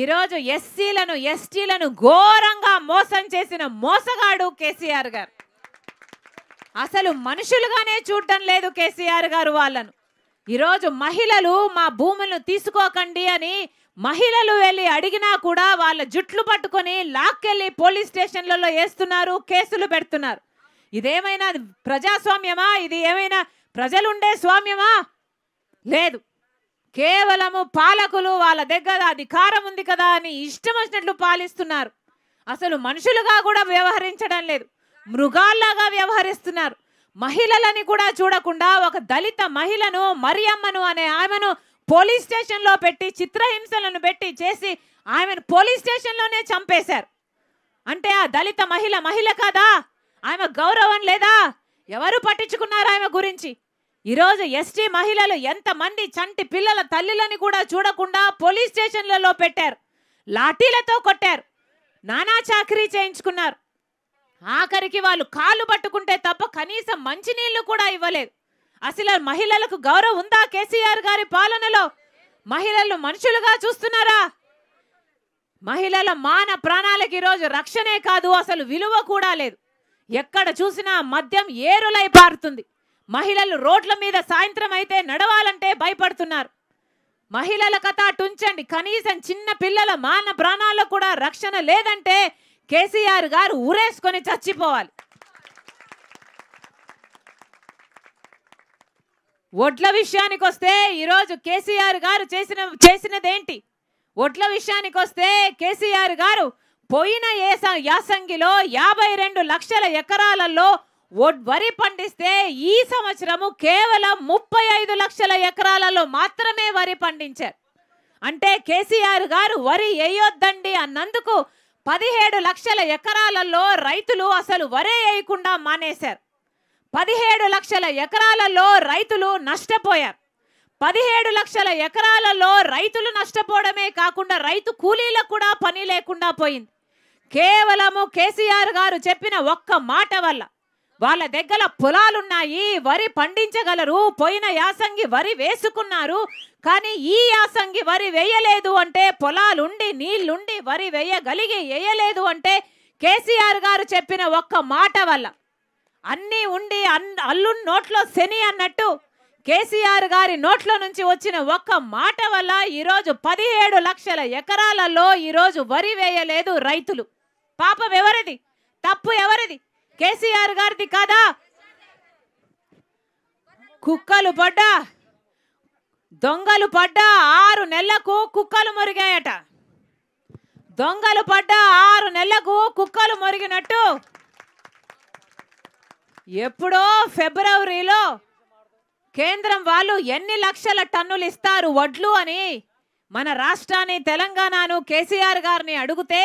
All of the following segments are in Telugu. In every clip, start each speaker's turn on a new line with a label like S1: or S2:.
S1: ఈరోజు ఎస్సీలను ఎస్టీలను ఘోరంగా మోసం చేసిన మోసగాడు కేసీఆర్ గారు అసలు మనుషులుగానే చూడటం లేదు కేసీఆర్ గారు వాళ్ళను ఈరోజు మహిళలు మా భూములను తీసుకోకండి అని మహిళలు వెళ్ళి అడిగినా కూడా వాళ్ళ జుట్లు పట్టుకొని లాక్కెళ్ళి పోలీస్ స్టేషన్లలో వేస్తున్నారు కేసులు పెడుతున్నారు ఇదేమైనా ప్రజాస్వామ్యమా ఇది ఏమైనా ప్రజలుండే స్వామ్యమా లేదు కేవలము పాలకులు వాళ్ళ దగ్గర అధికారం ఉంది కదా అని ఇష్టం వచ్చినట్లు పాలిస్తున్నారు అసలు మనుషులుగా కూడా వ్యవహరించడం లేదు మృగాల్లాగా వ్యవహరిస్తున్నారు మహిళలని కూడా చూడకుండా ఒక దళిత మహిళను మరియమ్మను అనే ఆమెను పోలీస్ స్టేషన్లో పెట్టి చిత్రహింసలను పెట్టి చేసి ఆమెను పోలీస్ స్టేషన్లోనే చంపేశారు అంటే ఆ దళిత మహిళ మహిళ కాదా ఆమె గౌరవం లేదా ఎవరు పట్టించుకున్నారు ఆమె గురించి ఈరోజు ఎస్టీ మహిళలు ఎంతమంది చంటి పిల్లల తల్లులని కూడా చూడకుండా పోలీస్ స్టేషన్లలో పెట్టారు లాఠీలతో కొట్టారు నానా చాకరీ చేయించుకున్నారు ఆఖరికి వాళ్ళు కాలు పట్టుకుంటే తప్ప కనీసం మంచినీళ్లు కూడా ఇవ్వలేదు అసలు మహిళలకు గౌరవం ఉందా కేసీఆర్ గారి పాలనలో మహిళలు మనుషులుగా చూస్తున్నారా మహిళల మాన ప్రాణాలకి ఈరోజు రక్షణే కాదు అసలు విలువ కూడా లేదు ఎక్కడ చూసినా మద్యం ఏరులై పారుతుంది మహిళలు రోడ్ల మీద సాయంత్రం అయితే నడవాలంటే భయపడుతున్నారు మహిళల కథ టుంచండి కనీసం చిన్న పిల్లల మాన ప్రాణాల్లో కూడా రక్షణ లేదంటే కేసీఆర్ గారు ఉరేసుకొని చచ్చిపోవాలి ఒడ్ల విషయానికి వస్తే ఈరోజు కేసీఆర్ గారు చేసిన చేసినదేంటి ఒడ్ల విషయానికి వస్తే కేసీఆర్ గారు పోయిన ఏస యాసంగిలో యాభై రెండు లక్షల ఎకరాలలో వరి పండిస్తే ఈ సంవత్సరము కేవలం ముప్పై ఐదు లక్షల ఎకరాలలో మాత్రమే వరి పండించారు అంటే కేసీఆర్ గారు వరి వేయొద్దండి అన్నందుకు పదిహేడు లక్షల ఎకరాలలో రైతులు అసలు వరే వేయకుండా మానేశారు పదిహేడు లక్షల ఎకరాలలో రైతులు నష్టపోయారు పదిహేడు లక్షల ఎకరాలలో రైతులు నష్టపోవడమే కాకుండా రైతు కూలీలకు కూడా పని లేకుండా పోయింది కేవలము కేసీఆర్ గారు చెప్పిన ఒక్క మాట వల్ల వాళ్ళ దగ్గర పొలాలున్నాయి వరి పండించగలరు పోయిన యాసంగి వరి వేసుకున్నారు కానీ ఈ యాసంగి వరి వేయలేదు అంటే పొలాలుండి నీళ్లుండి వరి వేయగలిగి వేయలేదు అంటే కేసీఆర్ గారు చెప్పిన ఒక్క మాట వల్ల అన్నీ ఉండి అన్ అల్లు నోట్లో శని అన్నట్టు కేసీఆర్ గారి నోట్లో నుంచి వచ్చిన ఒక్క మాట వల్ల ఈరోజు పదిహేడు లక్షల ఎకరాలలో ఈరోజు వరి వేయలేదు రైతులు పాపం ఎవరిది తప్పు ఎవరిది కేసీఆర్ గారిది కాదా కుక్కలు పడ్డా దొంగలు పడ్డా ఆరు నెలలకు కుక్కలు మురిగాయట దొంగలు పడ్డా ఆరు నెలలకు కుక్కలు మురిగినట్టు ఎప్పుడో ఫిబ్రవరిలో కేంద్రం వాళ్ళు ఎన్ని లక్షల టన్నులు ఇస్తారు వడ్లు అని మన రాష్ట్రాన్ని తెలంగాణను కేసీఆర్ గారిని అడిగితే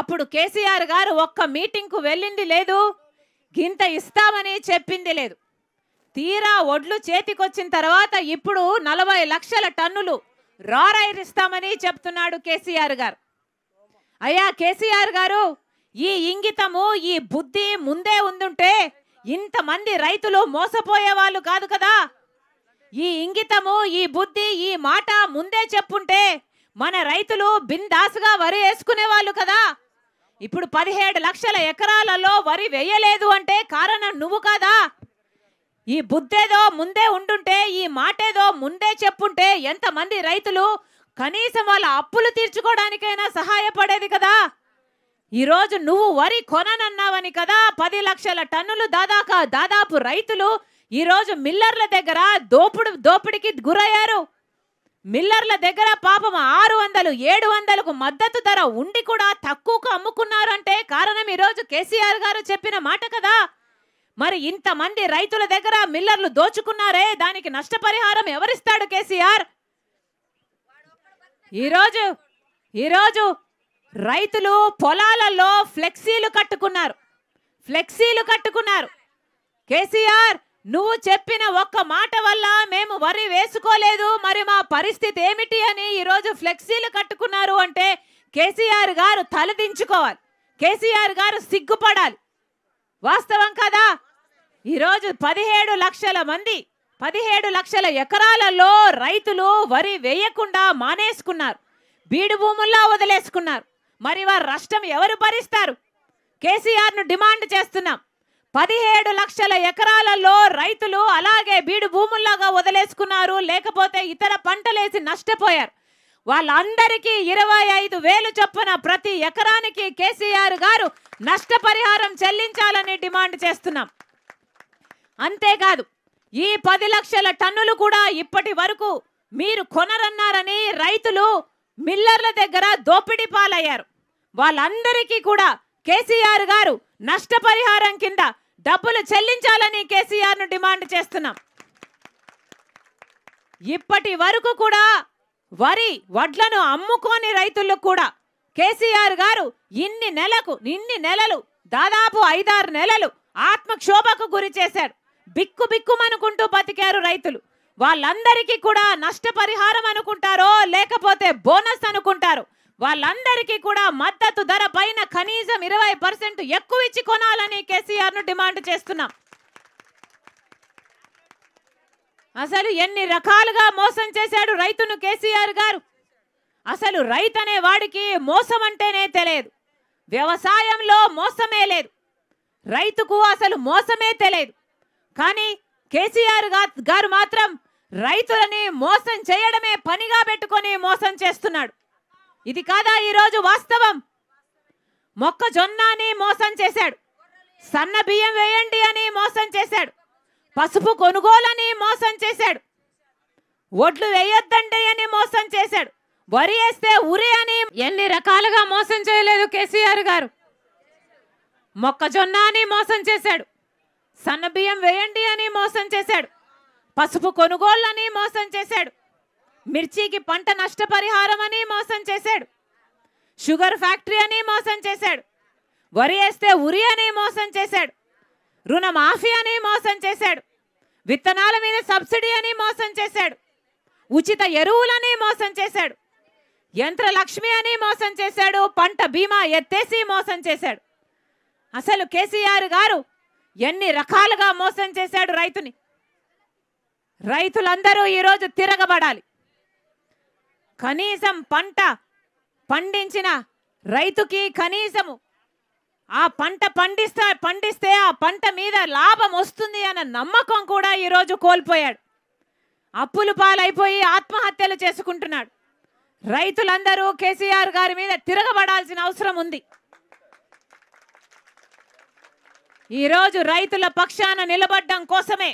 S1: అప్పుడు కేసీఆర్ గారు ఒక్క మీటింగ్కు వెళ్ళింది లేదు గింత ఇస్తామని చెప్పింది లేదు తీరా ఒడ్లు చేతికొచ్చిన తర్వాత ఇప్పుడు నలభై లక్షల టన్నులు రారైర్ ఇస్తామని చెప్తున్నాడు కేసీఆర్ గారు అయ్యా కేసీఆర్ గారు ఈ ఇంగితము ఈ బుద్ధి ముందే ఉందుంటే ఇంతమంది రైతులు మోసపోయే వాళ్ళు కాదు కదా ఈ ఇంగితము ఈ బుద్ధి ఈ మాట ముందే చెప్పుంటే మన రైతులు బిందాసుగా వరి వేసుకునే వాళ్ళు కదా ఇప్పుడు పదిహేడు లక్షల ఎకరాలలో వరి వేయలేదు అంటే కారణం నువ్వు కదా ఈ బుద్ధేదో ముందే ఉండుంటే ఈ మాటేదో ముందే చెప్పుంటే ఎంతమంది రైతులు కనీసం వాళ్ళ అప్పులు తీర్చుకోవడానికైనా సహాయపడేది కదా ఈరోజు నువ్వు వరి కొననన్నావని కదా పది లక్షల టన్నులు దాదాపు దాదాపు రైతులు ఈరోజు మిల్లర్ల దగ్గర దోపుడు దోపిడికి గురయ్యారు మిల్లర్ల దగ్గర పాపం ఆరు వందలు ఏడు వందలకు మద్దతు ధర ఉండి కూడా తక్కువకు అమ్ముకున్నారు అంటే కారణం ఈరోజు కేసీఆర్ గారు చెప్పిన మాట కదా మరి ఇంతమంది రైతుల దగ్గర మిల్లర్లు దోచుకున్నారే దానికి నష్టపరిహారం ఎవరిస్తాడు కేసీఆర్ ఈరోజు ఈరోజు రైతులు పొలాలలో ఫ్లెక్సీలు కట్టుకున్నారు ఫ్లెక్సీలు కట్టుకున్నారు కేసీఆర్ నువ్వు చెప్పిన ఒక్క మాట వల్ల మేము వరి వేసుకోలేదు మరి మా పరిస్థితి ఏమిటి అని ఈరోజు ఫ్లెక్సీలు కట్టుకున్నారు అంటే కేసీఆర్ గారు తలదించుకోవాలి కేసీఆర్ గారు సిగ్గుపడాలి వాస్తవం కదా ఈరోజు పదిహేడు లక్షల మంది పదిహేడు లక్షల ఎకరాలలో రైతులు వరి వేయకుండా మానేసుకున్నారు బీడు భూముల్లో వదిలేసుకున్నారు మరి వారు రష్టం ఎవరు భరిస్తారు కేసీఆర్ను డిమాండ్ చేస్తున్నాం పదిహేడు లక్షల ఎకరాలలో రైతులు అలాగే బీడు భూముల్లాగా వదిలేసుకున్నారు లేకపోతే ఇతర పంటలేసి నష్టపోయారు వాళ్ళందరికీ ఇరవై ఐదు వేలు చొప్పున ప్రతి ఎకరానికి కేసీఆర్ గారు నష్టపరిహారం చెల్లించాలని డిమాండ్ చేస్తున్నాం అంతేకాదు ఈ పది లక్షల టన్నులు కూడా ఇప్పటి వరకు మీరు కొనరన్నారని రైతులు మిల్లర్ల దగ్గర దోపిడీ పాలయ్యారు వాళ్ళందరికీ కూడా కేసీఆర్ గారు నష్టపరిహారం కింద డబ్బులు చెల్లించాలని కేసీఆర్ను డిమాండ్ చేస్తున్నాం ఇప్పటి వరకు కూడా వరి వడ్లను అమ్ముకోని రైతులకు కూడా కేసీఆర్ గారు ఇన్ని నెలకు ఇన్ని నెలలు దాదాపు ఐదారు నెలలు ఆత్మక్షోభకు గురి చేశారు బిక్కు బిక్కుమనుకుంటూ బతికారు రైతులు వాళ్ళందరికీ కూడా నష్టపరిహారం అనుకుంటారో లేకపోతే బోనస్ అనుకుంటారు వాళ్ళందరికీ కూడా మద్దతు ధర పైన కనీసం ఇరవై పర్సెంట్ ఎక్కువ ఇచ్చి కొనాలని కేసీఆర్ను డిమాండ్ చేస్తున్నాం అసలు ఎన్ని రకాలుగా మోసం చేశాడు రైతును కేసీఆర్ గారు అసలు రైతు అనే వాడికి మోసం అంటేనే తెలియదు వ్యవసాయంలో మోసమే లేదు రైతుకు అసలు మోసమే తెలియదు కానీ కేసీఆర్ గారు మాత్రం రైతులని మోసం చేయడమే పనిగా పెట్టుకొని మోసం చేస్తున్నాడు ఇది కాదా ఈరోజు వాస్తవం మొక్కజొన్నని మోసం చేశాడు సన్న బియ్యం వేయండి అని మోసం చేశాడు పసుపు కొనుగోలని మోసం చేశాడు ఒడ్లు వేయొద్దండి అని మోసం చేశాడు వరి వేస్తే ఉరి అని ఎన్ని రకాలుగా మోసం చేయలేదు కేసీఆర్ గారు మొక్కజొన్న అని మోసం చేశాడు సన్న బియ్యం వేయండి అని మోసం చేశాడు పసుపు కొనుగోళ్ళని మోసం చేశాడు మిర్చికి పంట నష్టపరిహారం అని మోసం చేశాడు షుగర్ ఫ్యాక్టరీ అని మోసం చేశాడు వరి వేస్తే ఉరి అని మోసం చేశాడు రుణమాఫీ అని మోసం చేశాడు విత్తనాల మీద సబ్సిడీ అని మోసం చేశాడు ఉచిత ఎరువులని మోసం చేశాడు యంత్రలక్ష్మి అని మోసం చేశాడు పంట బీమా ఎత్తేసి మోసం చేశాడు అసలు కేసీఆర్ గారు ఎన్ని రకాలుగా మోసం చేశాడు రైతుని రైతులందరూ ఈరోజు తిరగబడాలి కనీసం పంట పండించిన రైతుకి కనీసము ఆ పంట పండిస్తా పండిస్తే ఆ పంట మీద లాభం వస్తుంది అన్న నమ్మకం కూడా ఈరోజు కోల్పోయాడు అప్పులు పాలైపోయి ఆత్మహత్యలు చేసుకుంటున్నాడు రైతులందరూ కేసీఆర్ గారి మీద తిరగబడాల్సిన అవసరం ఉంది ఈరోజు రైతుల పక్షాన నిలబడ్డం కోసమే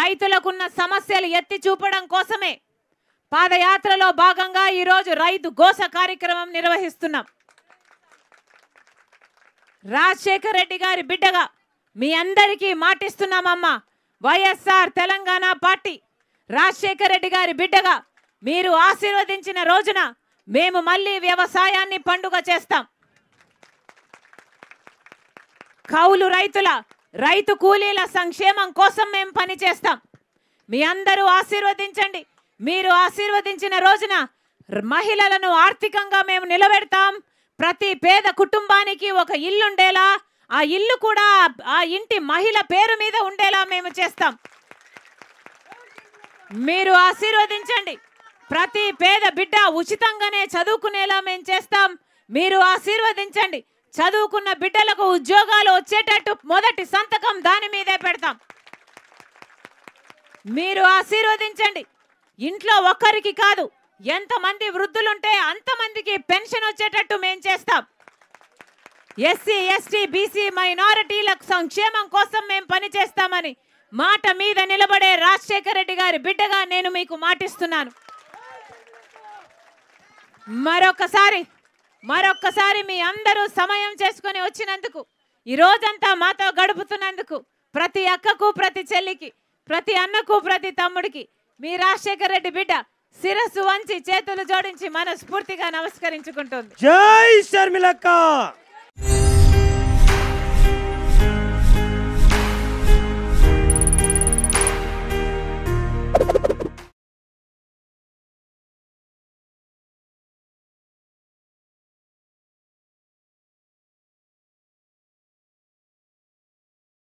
S1: రైతులకున్న సమస్యలు ఎత్తి చూపడం కోసమే పాదయాత్రలో భాగంగా ఈరోజు రైతు గోస కార్యక్రమం నిర్వహిస్తున్నాం రాజశేఖర్ రెడ్డి గారి బిడ్డగా మీ అందరికీ మాటిస్తున్నామమ్మా వైఎస్ఆర్ తెలంగాణ పార్టీ రాజశేఖర్ రెడ్డి గారి బిడ్డగా మీరు ఆశీర్వదించిన రోజున మేము మళ్ళీ వ్యవసాయాన్ని పండుగ చేస్తాం కౌలు రైతుల రైతు కూలీల సంక్షేమం కోసం మేము పనిచేస్తాం మీ అందరూ ఆశీర్వదించండి మీరు ఆశీర్వదించిన రోజున మహిళలను ఆర్థికంగా మేము నిలబెడతాం ప్రతి పేద కుటుంబానికి ఒక ఇల్లు ఉండేలా ఆ ఇల్లు కూడా ఆ ఇంటి మహిళ పేరు మీద ఉండేలా మేము చేస్తాం మీరు ఆశీర్వదించండి ప్రతి పేద బిడ్డ ఉచితంగానే చదువుకునేలా మేము చేస్తాం మీరు ఆశీర్వదించండి చదువుకున్న బిడ్డలకు ఉద్యోగాలు వచ్చేటట్టు మొదటి సంతకం దాని మీదే పెడతాం మీరు ఆశీర్వదించండి ఇంట్లో ఒక్కరికి కాదు ఎంతమంది వృద్ధులుంటే అంతమందికి పెన్షన్ వచ్చేటట్టు మేము చేస్తాం ఎస్సీ ఎస్టీ బీసీ మైనారిటీల సంక్షేమం కోసం మేము పనిచేస్తామని మాట మీద నిలబడే రాజశేఖర రెడ్డి గారి బిడ్డగా నేను మీకు మాటిస్తున్నాను మరొకసారి మరొక్కసారి మీ అందరూ సమయం చేసుకొని వచ్చినందుకు ఈ రోజంతా మాతో గడుపుతున్నందుకు ప్రతి అక్కకు ప్రతి చెల్లికి ప్రతి అన్నకు ప్రతి తమ్ముడికి మీ రాజశేఖర రెడ్డి బిడ్డ శిరస్సు వంచి చేతులు జోడించి మనస్ఫూర్తిగా నమస్కరించుకుంటుంది జై శర్మిలక్క